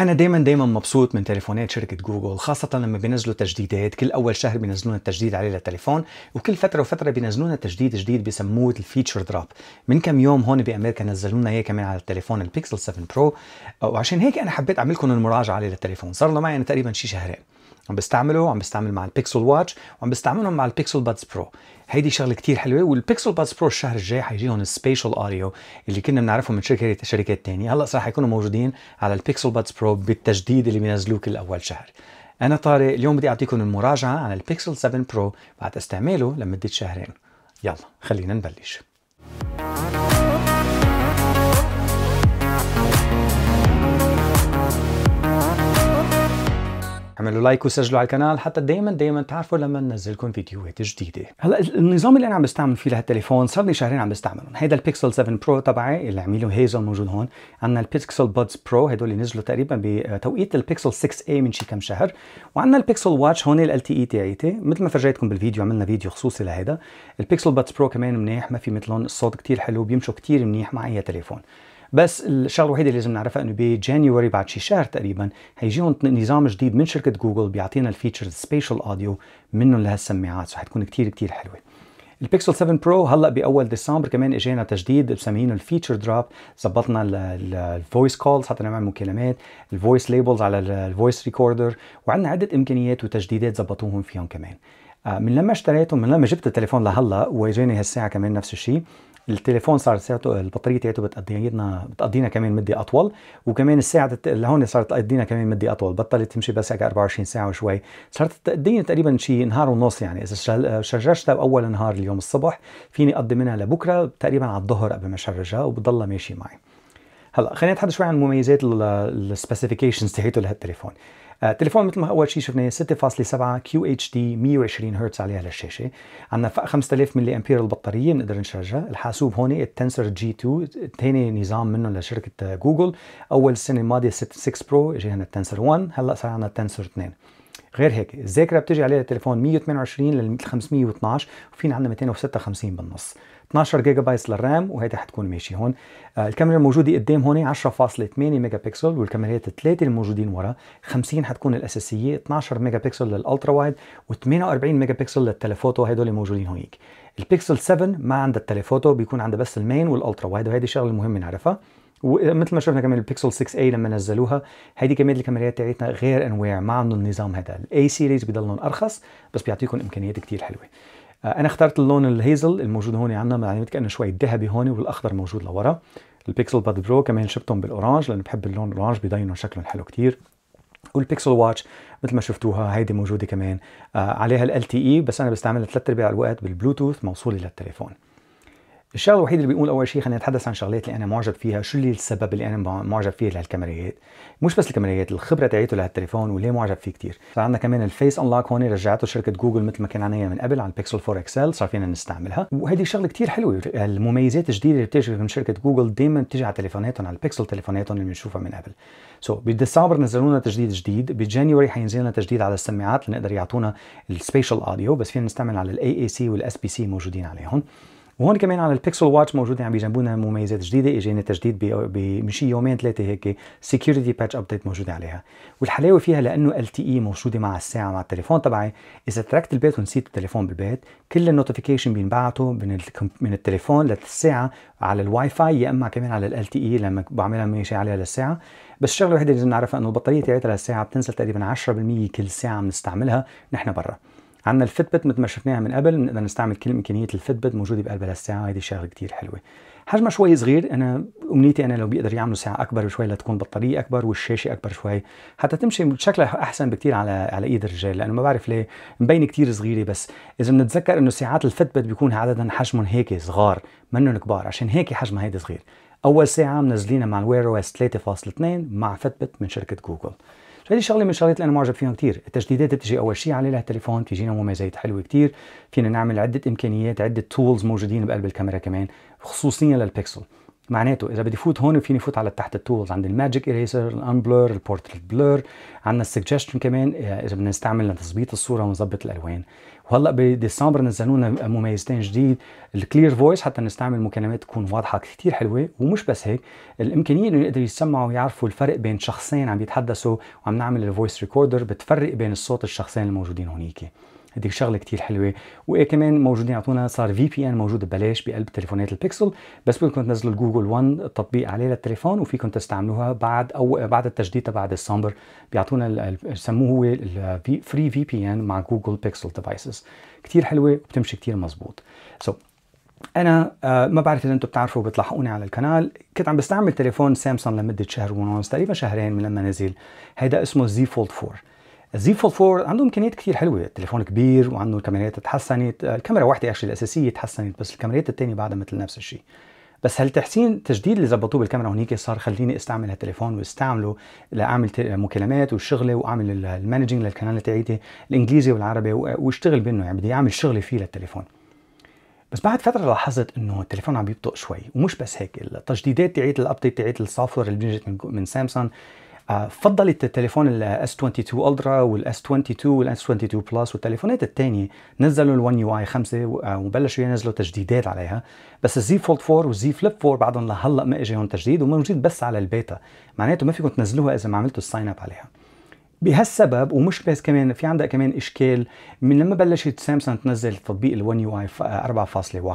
انا دايما دايما مبسوط من تليفونات شركه جوجل خاصه لما بينزلوا تجديدات كل اول شهر بينزلوا لنا تجديد عليه للتليفون وكل فتره وفتره بينزلوا لنا تجديد جديد بسموه الفيتشر دروب من كم يوم هون بامريكا نزلوا لنا اياه كمان على التليفون البيكسل 7 برو وعشان هيك انا حبيت اعمل لكم المراجعه عليه للتليفون صار له معي انا تقريبا شي شهرين عم بستعمله عم بستعمل مع البيكسل واتش وعم بستعملهم مع البيكسل بادز برو هيدي شغله كتير حلوه والبيكسل بادز برو الشهر الجاي حيجيهم السبيشال اوديو اللي كنا بنعرفهم من شركه شركات ثانيه هلا صار حيكونوا موجودين على البيكسل بادز برو بالتجديد اللي بينزلوه كل اول شهر انا طارق اليوم بدي اعطيكم المراجعه عن البيكسل 7 برو بعد استعماله لمده شهرين يلا خلينا نبلش اعملوا لايك وسجلوا على القناه حتى دائما دائما تعرفوا لما ننزلكم فيديوهات جديده هلا النظام اللي انا عم بستعمل فيه لهالتليفون صار لي شهرين عم بستعملهم هيدا البيكسل 7 برو تبعي اللي عميله هيزل موجود هون عندنا البيكسل بادز برو هدول اللي نزلوا تقريبا بتوقيت آه، البيكسل 6 اي من شي كم شهر وعندنا البيكسل واتش هون ال تي اي e تاعيتي مثل ما فرجيتكم بالفيديو عملنا فيديو خصوصي لهيدا البيكسل بادز برو كمان منيح ما في مثلهم الصوت كتير حلو بيمشوا كتير منيح مع اي تليفون بس الشغله الوحيده اللي لازم نعرفها انه بجانيوري بعد شي شهر تقريبا هيجيهم نظام جديد من شركه جوجل بيعطينا الفيتشرز سبيشال اوديو منهم لهالسماعات حتكون كثير كثير حلوه البيكسل 7 برو هلا باول ديسمبر كمان اجينا تجديد مسمينه الفيتشر دروب ظبطنا الفويس كولز حتى نعمل مكالمات الفويس ليبلز على الفويس ريكوردر وعندنا عده امكانيات وتجديدات ظبطوهم فيهم كمان آه، من لما اشتريته من لما جبت التليفون لهلا واجاني هالساعه كمان نفس الشيء التليفون صار ساعته البطاريه تاعته بتقضينا بتقضينا كمان مده اطول وكمان الساعه لهون صارت تقضينا كمان مده اطول بطلت تمشي بس 24 ساعه وشوي صارت تقضينا تقريبا شي نهار ونص يعني اذا شرجتها باول نهار اليوم الصبح فيني اقضي منها لبكره تقريبا على الظهر قبل ما اشرجها وبتضلها ماشيه معي هلا خلينا نتحدث شوي عن مميزات السبيسيفيكيشنز تاعته لهالتليفون التليفون آه، مثل ما اول شيء شفنا 6.7 كيو اتش دي 120 هرتز عليه على الشاشه عندنا 5000 ملي امبير البطاريه بنقدر نشارجها الحاسوب هون التنسر جي 2 ثاني نظام منه لشركه جوجل آه، اول السنه الماضيه 6 برو اجينا التنسر 1 هلا صار عندنا التنسر 2 غير هيك الذاكره بتجي عليها التليفون 128 لل 512 وفينا عندنا 256 بالنص 12 جيجا بايت للرام وهيدا حتكون ماشي هون آه، الكاميرا الموجوده قدام هون 10.8 ميجا بكسل والكاميرات الثلاثه الموجودين ورا 50 حتكون الاساسيه 12 ميجا بكسل للالترا وايد و48 ميجا بكسل للتليفوتو هدول موجودين هونيك البكسل 7 ما عندها التليفوتو بيكون عندها بس المين والالترا وايد وهيدي شغله مهمه نعرفها ومثل ما شفنا كمان البيكسل 6 اي لما نزلوها هيدي كمان الكاميرات تاعتنا غير انواع ما عندهم النظام هذا الاي سيريز بضلهم ارخص بس بيعطيكم امكانيات كثير حلوه آه، انا اخترت اللون الهيزل الموجود هون عندنا يعني كانه شوي ذهبي هون والاخضر موجود لورا البيكسل باد برو كمان شفتهم بالاورانج لانه بحب اللون الاورانج بيضينوا شكلهم حلو كثير والبيكسل واتش مثل ما شفتوها هيدي موجوده كمان آه، عليها ال تي اي e، بس انا بستعملها ثلاث ارباع الوقت بالبلوتوث موصوله للتليفون الشغله الوحيده اللي بيقول اول شيء خلينا نتحدث عن شغلات اللي انا معجب فيها شو اللي السبب اللي انا معجب فيه لهالكاميرات مش بس الكاميرات الخبره تاعيته لهالتليفون وليه معجب فيه كثير صار عندنا كمان الفيس انلوك هون رجعته شركه جوجل مثل ما كان عنا من قبل على البيكسل 4 اكسل صار فينا نستعملها وهذه شغله كثير حلوه المميزات الجديده اللي بتجي من شركه جوجل دائما بتجي على تليفوناتهم على البيكسل تليفوناتهم اللي بنشوفها من قبل سو so, بديسمبر نزلوا لنا تجديد جديد بجانيوري حينزل لنا تجديد على السماعات لنقدر يعطونا السبيشال اوديو بس فينا نستعمل على الاي اي سي والاس بي سي موجودين عليهم وهون كمان على البيكسل واتش موجودين عم بيجنبونا مميزات جديده اجينا تجديد بمشي يومين ثلاثه هيك سكيورتي باتش ابديت موجوده عليها والحلاوه فيها لانه ال تي اي موجوده مع الساعه مع التليفون تبعي اذا تركت البيت ونسيت التليفون بالبيت كل النوتيفيكيشن بينبعثوا من من التليفون للساعه على الواي فاي يا اما كمان على ال تي اي لما بعملها ماشي عليها للساعه بس الشغله الوحيده اللي لازم نعرفها انه البطاريه تبعتها للساعه بتنزل تقريبا 10% كل ساعه بنستعملها نحن برا عندنا الفيتبت مثل ما شفناها من قبل بنقدر نستعمل كل امكانيه الفيتبت موجوده بقلبها للساعه هيدي شغله كثير حلوه حجمها شوي صغير انا امنيتي انا لو بيقدر يعملوا ساعه اكبر بشوي لتكون بطاريه اكبر والشاشه اكبر شوي حتى تمشي بشكلها احسن بكثير على على ايد الرجال لانه ما بعرف ليه مبينه كثير صغيره بس اذا بنتذكر انه ساعات الفتبت بيكون عاده حجمهم هيك صغار منهم كبار عشان هيك حجمها هيدي صغير اول ساعه منزلينها مع الوير او اس 3.2 مع فتبت من شركه جوجل هذه شغله من الشغلات اللي انا معجب فيها كثير التجديدات بتجي اول شيء على التليفون بتجينا مميزات حلوه كثير فينا نعمل عده امكانيات عده تولز موجودين بقلب الكاميرا كمان خصوصيا للبيكسل معناته اذا بدي فوت هون فيني فوت على تحت التولز عند الماجيك اريسر الانبلر البورتريت بلور عندنا السجشن كمان آه، اذا بدنا نستعمل لتظبيط الصوره ونظبط الالوان وهلا بديسمبر نزلوا لنا مميزتين جديد الكلير فويس حتى نستعمل مكالمات تكون واضحه كثير حلوه ومش بس هيك الامكانيه انه يقدروا يسمعوا ويعرفوا الفرق بين شخصين عم يتحدثوا وعم نعمل الفويس ريكوردر بتفرق بين الصوت الشخصين الموجودين هونيك هذيك شغله كثير حلوه وكمان موجودين يعطونا صار في بي ان موجود ببلاش بقلب تليفونات البيكسل بس بدكم تنزلوا الجوجل 1 التطبيق عليه للتليفون وفيكم تستعملوها بعد او بعد التجديد تبع ديسمبر بيعطونا بسموه هو فري في بي ان مع جوجل بيكسل ديفايسز كثير حلوه وبتمشي كثير مزبوط سو so, انا آه، ما بعرف اذا انتم بتعرفوا بتلاحقوني على القناه كنت عم بستعمل تليفون سامسونج لمده شهر ونص تقريبا شهرين من لما نزل هيدا اسمه زي فولد 4 الزي فول 4 عنده امكانيات كثير حلوه التليفون كبير وعنده الكاميرات تحسنت آه، الكاميرا واحده اكشلي الاساسيه تحسنت بس الكاميرات الثانيه بعدها مثل نفس الشيء بس هالتحسين تجديد اللي زبطوه بالكاميرا هنيك صار خليني استعمل هالتليفون واستعمله لاعمل مكالمات وشغله واعمل المانجنج للكنال تاعيتي الانجليزي والعربي واشتغل منه يعني بدي اعمل شغله فيه للتليفون بس بعد فتره لاحظت انه التليفون عم يبطئ شوي ومش بس هيك التجديدات تاعت الابديت تاعت السوفت وير اللي بيجت من سامسونج آه، فضلت التليفون الاس 22 الترا والاس 22 والاس 22 بلس والتليفونات الثانيه نزلوا ال1 يو اي 5 وبلشوا ينزلوا تجديدات عليها بس الزي فولد 4 والزي فليب 4 بعدهم لهلا ما اجاهم تجديد وموجود بس على البيتا معناته ما فيكم تنزلوها اذا ما عملتوا الساين اب عليها بهالسبب ومش بس كمان في عندها كمان اشكال من لما بلشت سامسونج تنزل تطبيق ال يو UI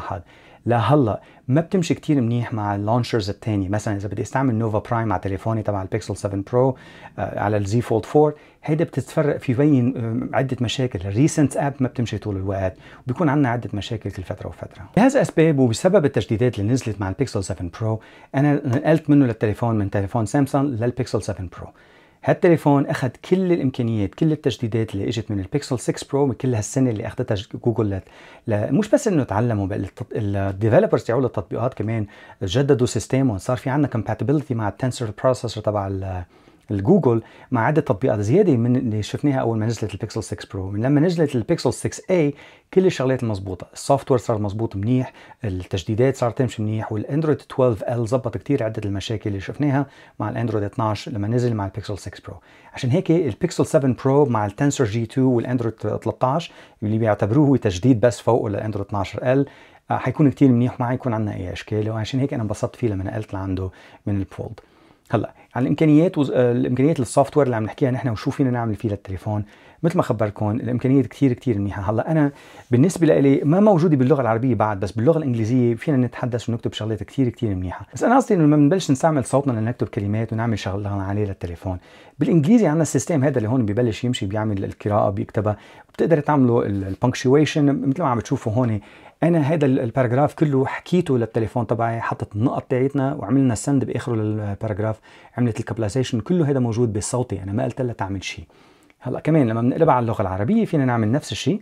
4.1 لهلا ما بتمشي كتير منيح مع اللونشرز الثانيه مثلا اذا بدي استعمل نوفا برايم على تليفوني تبع البيكسل 7 برو آه، على الزي فولد 4 هيدا بتتفرق في بين آه، عده مشاكل الريسنت اب ما بتمشي طول الوقت وبيكون عندنا عده مشاكل كل فتره وفتره لهذا اسباب وبسبب التجديدات اللي نزلت مع البيكسل 7 برو انا نقلت منه للتليفون من تليفون سامسونج للبيكسل 7 برو هالتليفون اخذ كل الامكانيات كل التجديدات اللي اجت من البيكسل 6 برو من كل هالسنه اللي اخذتها جوجل لت... ل... مش بس انه تعلموا بل التط... الديفلوبرز تبعوا التطبيقات كمان جددوا سيستمهم صار في عندنا كومباتيبلتي مع التنسر بروسيسور تبع الجوجل مع عده تطبيقات زياده من اللي شفناها اول ما نزلت البيكسل 6 برو من لما نزلت البيكسل 6 اي كل الشغلات مزبوطه السوفت وير صار مزبوط منيح التجديدات صارت تمشي منيح والاندرويد 12 ال ظبط كثير عده المشاكل اللي شفناها مع الاندرويد 12 لما نزل مع البيكسل 6 برو عشان هيك البيكسل 7 برو مع التنسر جي 2 والاندرويد 13 اللي بيعتبروه تجديد بس فوقه للاندرويد 12 ال حيكون كتير منيح وما حيكون عندنا اي اشكال وعشان هيك انا انبسطت فيه لما نقلت لعنده من البولد هلا على يعني الامكانيات وز... آه، الامكانيات للسوفت وير اللي عم نحكيها نحن وشو فينا نعمل فيه للتليفون مثل ما خبركم الامكانيات كثير كثير منيحه هلا انا بالنسبه لي ما موجوده باللغه العربيه بعد بس باللغه الانجليزيه فينا نتحدث ونكتب شغلات كثير كثير منيحه بس انا قصدي انه ما بنبلش نستعمل صوتنا لنكتب كلمات ونعمل شغله عليه للتليفون بالانجليزي عندنا السيستم هذا اللي هون ببلش يمشي بيعمل القراءه بيكتبها بتقدر تعملوا البنكشويشن مثل ما عم بتشوفوا هون انا هذا الباراجراف كله حكيته للتليفون تبعي حطت النقط تاعتنا وعملنا سند باخره للباراجراف عملت الكابلايزيشن كله هذا موجود بصوتي انا ما قلت لها تعمل شيء هلا كمان لما بنقلبها على اللغه العربيه فينا نعمل نفس الشيء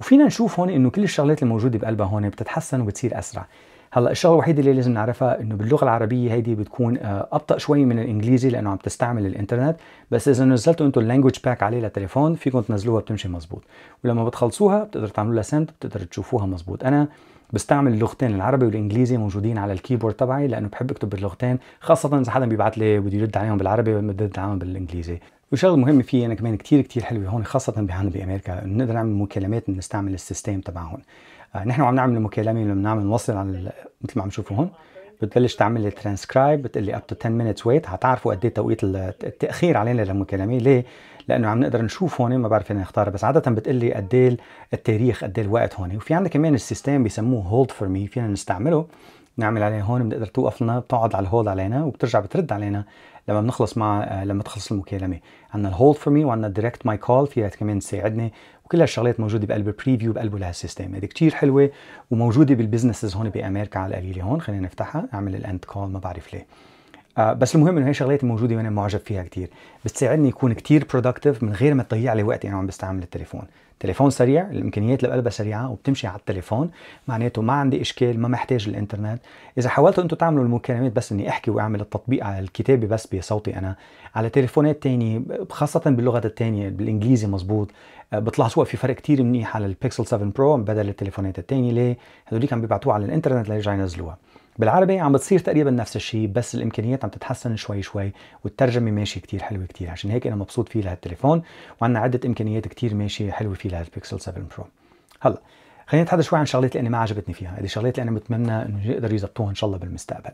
وفينا نشوف هون انه كل الشغلات الموجوده بقلبها هون بتتحسن وبتصير اسرع هلا الشغله الوحيده اللي لازم نعرفها انه باللغه العربيه هيدي بتكون آه، ابطا شوي من الانجليزي لانه عم تستعمل الانترنت بس اذا نزلتوا انتم اللانجوج باك عليه للتليفون فيكم تنزلوها بتمشي مزبوط ولما بتخلصوها بتقدروا تعملوا لها سنت بتقدروا تشوفوها مزبوط انا بستعمل اللغتين العربي والانجليزي موجودين على الكيبورد تبعي لانه بحب اكتب باللغتين خاصه اذا حدا بيبعث لي بده يرد عليهم بالعربي بده يرد عليهم بالانجليزي وشغله مهمه فيه انا يعني كمان كثير كثير حلوه هون خاصه بهون بامريكا بنقدر نعمل مكالمات بنستعمل السيستم تبعهم آه، نحن عم نعمل مكالمه اللي بنعمل نوصل على مثل ما عم تشوفوا هون بتبلش تعمل لي ترانسكرايب بتقول لي اب تو 10 مينتس ويت حتعرفوا قد ايه توقيت التاخير علينا للمكالمه ليه؟ لانه عم نقدر نشوف هون ما بعرف فين اختار بس عاده بتقول لي قد ايه التاريخ قد ايه الوقت هون وفي عندنا كمان السيستم بيسموه هولد فور مي فينا نستعمله نعمل عليها هون بنقدر توقف لنا بتقعد على الهولد علينا وبترجع بترد علينا لما بنخلص مع آه، لما تخلص المكالمه عندنا الهولد فور مي وعندنا الدايركت ماي كول فيها كمان تساعدني وكل هالشغلات موجوده بقلب البريفيو بقلبه لهالسيستم هذه كثير حلوه وموجوده بالبزنسز هون بامريكا على القليله هون خلينا نفتحها اعمل الاند كول ما بعرف ليه آه بس المهم انه هي شغلات موجوده وانا معجب فيها كثير بتساعدني يكون كثير برودكتيف من غير ما تضيع لي وقتي انا عم بستعمل التليفون تليفون سريع الامكانيات اللي بقلبها سريعه وبتمشي على التليفون معناته ما عندي اشكال ما محتاج الانترنت اذا حاولتوا انتم تعملوا المكالمات بس اني احكي واعمل التطبيق على الكتابه بس بصوتي انا على تليفونات تانية خاصه باللغه الثانيه بالانجليزي مزبوط آه، بتلاحظوا في فرق كثير منيح على البيكسل 7 برو بدل التليفونات الثانيه ليه هذوليك عم بيبعتوها على الانترنت ليرجعوا ينزلوها بالعربي عم بتصير تقريبا نفس الشيء بس الامكانيات عم تتحسن شوي شوي والترجمه ماشيه كتير حلوه كتير عشان هيك انا مبسوط فيه لهالتليفون وعندنا عده امكانيات كتير ماشيه حلوه فيه لهالبيكسل 7 برو هلا خلينا نتحدث شوي عن شغلات اللي انا ما عجبتني فيها، هذه شغلات اللي انا بتمنى انه يقدروا يظبطوها ان شاء الله بالمستقبل.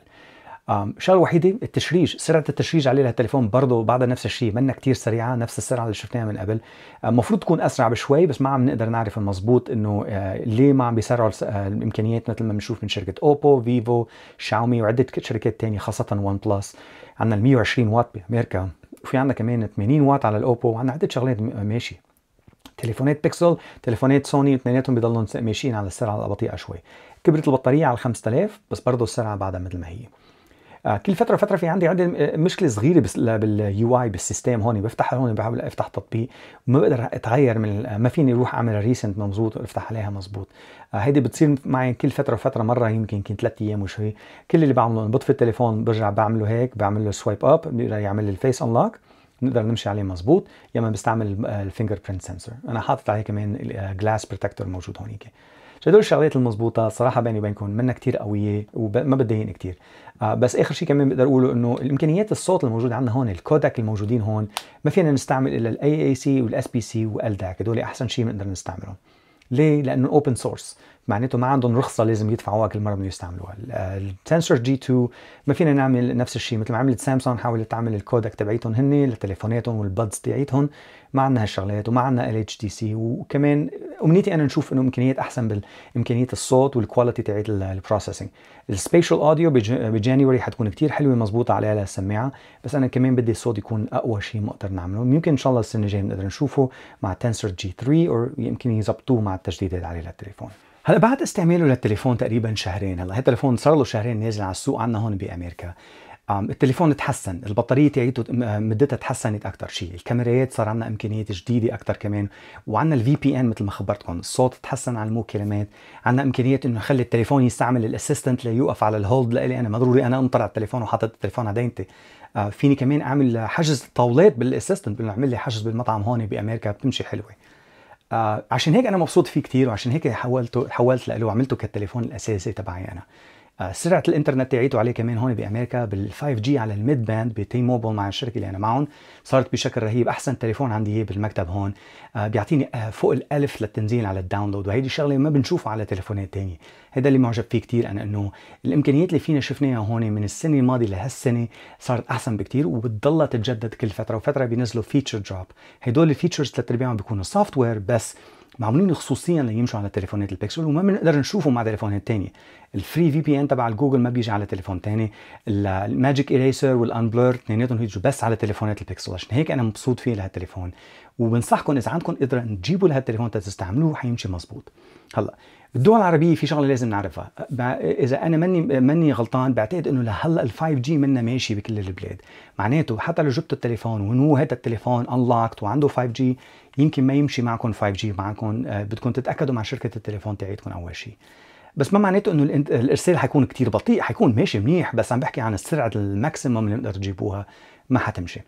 الشغله الوحيده التشريج سرعه التشريج عليه للتليفون برضه بعدها نفس الشيء منا كتير سريعه نفس السرعه اللي شفناها من قبل المفروض آه، تكون اسرع بشوي بس ما عم نقدر نعرف المضبوط انه آه، ليه ما عم بيسرعوا آه، الامكانيات مثل ما بنشوف من شركه اوبو فيفو شاومي وعده شركات ثانيه خاصه ون بلس عندنا ال 120 واط بامريكا وفي عندنا كمان 80 واط على الاوبو وعندنا عده شغلات ماشي تليفونات بيكسل تليفونات سوني اثنيناتهم بيضلوا ماشيين على السرعه البطيئه شوي كبرت البطاريه على 5000 بس برضه السرعه بعدها مثل ما هي آه، كل فتره فتره في عندي عندي آه، مشكله صغيره باليو اي بالسيستم هون بفتح هون بحاول افتح تطبيق ما بقدر اتغير من ما فيني اروح اعمل ريسنت مضبوط وافتح عليها مضبوط آه، هيدي بتصير معي كل فتره فتره مره يمكن كنت ثلاث ايام وشوي كل اللي بعمله بطفي التليفون برجع بعمله هيك بعمل له سوايب اب بيقدر يعمل لي الفيس انلوك بنقدر نمشي عليه مزبوط يا اما بستعمل الفينجر برنت سنسور انا حاطط عليه كمان جلاس بروتكتور موجود هونيك هدول الشغلات المضبوطه صراحه بيني وبينكم منا كتير قويه وما بتضايقني كتير آه، بس اخر شيء كمان بقدر اقوله انه الامكانيات الصوت الموجوده عندنا هون الكودك الموجودين هون ما فينا نستعمل الا الاي اي سي والاس بي سي والداك هدول احسن شيء بنقدر نستعملهم ليه؟ لانه اوبن سورس معناته ما عندهم رخصه لازم يدفعوها كل مره بدهم يستعملوها السنسور جي 2 ما فينا نعمل نفس الشيء مثل ما عملت سامسونج حاولت تعمل الكودك تبعيتهم هن لتليفوناتهم والبادز تبعيتهم ما عندنا هالشغلات وما عندنا ال اتش دي سي وكمان امنيتي انا نشوف انه امكانيات احسن بامكانيه الصوت والكواليتي تبعت البروسيسنج السبيشال اوديو بجانيوري حتكون كتير حلوه مزبوطه عليها للسماعه بس انا كمان بدي الصوت يكون اقوى شيء بنقدر نعمله يمكن ان شاء الله السنه الجايه بنقدر نشوفه مع تنسر جي 3 او يمكن يظبطوه مع التجديدات عليه للتليفون هلا بعد استعماله للتليفون تقريبا شهرين هلا هالتليفون صار له شهرين نازل على السوق عندنا هون بامريكا التليفون تحسن البطارية تاعته مدتها تحسنت أكثر شيء الكاميرات صار عندنا إمكانيات جديدة أكثر كمان وعندنا الفي بي ان مثل ما خبرتكم الصوت تحسن على المكالمات عندنا إمكانية إنه نخلي التليفون يستعمل الأسيستنت ليوقف على الهولد لإلي أنا ما ضروري أنا أنطر على التليفون وحاطط التليفون على دينتي آه، فيني كمان أعمل حجز طاولات بالأسيستنت بنعمل لي حجز بالمطعم هون بأمريكا بتمشي حلوة آه، عشان هيك انا مبسوط فيه كتير وعشان هيك حولته حولت له وعملته كالتليفون الاساسي تبعي انا آه، سرعه الانترنت تاعيته عليه كمان هون بامريكا بال5G على الميد باند بتي موبل مع الشركه اللي انا معهم صارت بشكل رهيب احسن تليفون عندي اياه بالمكتب هون آه، بيعطيني آه، فوق الالف للتنزيل على الداونلود وهيدي الشغله ما بنشوفها على تليفونات تانية هذا اللي معجب فيه كثير انا انه الامكانيات اللي فينا شفناها هون من السنه الماضيه لهالسنه صارت احسن بكثير وبتضلها تتجدد كل فتره وفتره بينزلوا فيتشر دروب هدول الفيتشرز للتربيع بيكونوا سوفت وير بس معمولين خصوصيا ليمشوا على تليفونات البيكسل وما بنقدر نشوفهم مع تليفونات تانية الفري في بي ان تبع الجوجل ما بيجي على تليفون تاني الماجيك ايريسر والانبلر اثنيناتهم بيجوا بس على تليفونات البيكسل عشان هيك انا مبسوط فيه لهالتليفون وبنصحكم اذا عندكم قدره تجيبوا لهالتليفون تستعملوه حيمشي مزبوط هلا الدول العربيه في شغله لازم نعرفها اذا انا ماني ماني غلطان بعتقد انه لهلا ال5 جي منا ماشي بكل البلاد معناته حتى لو جبتوا التليفون ونو هذا التليفون انلوكت وعنده 5 جي يمكن ما يمشي معكم 5 جي معكم آه، بدكم تتاكدوا مع شركه التليفون تاعتكم اول شيء بس ما معناته انه الارسال حيكون كتير بطيء حيكون ماشي منيح بس عم بحكي عن السرعه الماكسيموم اللي بنقدر تجيبوها ما حتمشي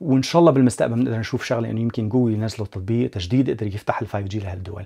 وان شاء الله بالمستقبل بنقدر نشوف شغله انه يمكن جوجل ينزلوا تطبيق تجديد يقدر يفتح ال 5 جي لهالدول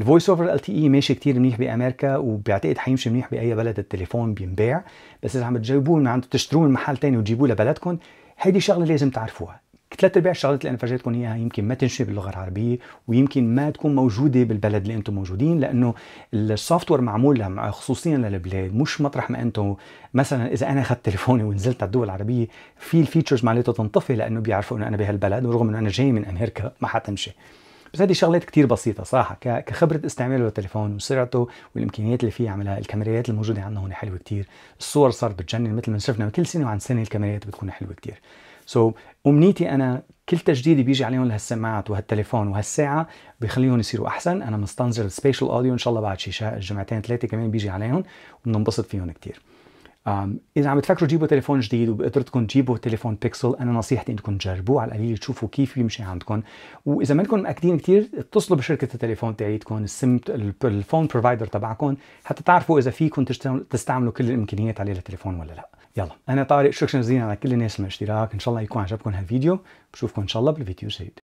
الفويس اوفر ال تي اي e ماشي كثير منيح بامريكا وبعتقد حيمشي منيح باي بلد التليفون بينباع بس اذا عم تجيبوه من عند تشتروه من محل ثاني وتجيبوه لبلدكم هيدي شغله لازم تعرفوها ثلاث ارباع الشغلات اللي انا فرجيتكم اياها يمكن ما تنشئ باللغه العربيه ويمكن ما تكون موجوده بالبلد اللي انتم موجودين لانه السوفت وير معمول خصوصيا للبلاد مش مطرح ما انتم مثلا اذا انا اخذت تليفوني ونزلت على الدول العربيه في الفيتشرز معناته تنطفي لانه بيعرفوا انه انا بهالبلد ورغم انه انا جاي من امريكا ما حتمشي بس هذه شغلات كتير بسيطة صراحة كخبرة استعماله للتليفون وسرعته والإمكانيات اللي فيه عملها الكاميرات الموجودة عندنا هون حلوة كتير الصور صارت بتجنن مثل ما شفنا كل سنة وعن سنة الكاميرات بتكون حلوة كتير سو so, امنيتي انا كل تجديد بيجي عليهم لهالسماعات وهالتليفون وهالساعه بخليهم يصيروا احسن انا مستنزل سبيشال اوديو ان شاء الله بعد شي جمعتين ثلاثه كمان بيجي عليهم وبننبسط فيهم كثير اذا عم تفكروا تجيبوا تليفون جديد وبقدرتكم تجيبوا تليفون بيكسل انا نصيحتي انكم تجربوه على القليل تشوفوا كيف بيمشي عندكم واذا ما انكم مأكدين كثير اتصلوا بشركه التليفون تاعيتكم السم الفون بروفايدر تبعكم حتى تعرفوا اذا فيكم تستعملوا كل الامكانيات عليه للتليفون ولا لا يلا انا طارق شكرا جزيلا على كل الناس من الاشتراك ان شاء الله يكون عجبكم هالفيديو بشوفكم ان شاء الله بالفيديو الجديد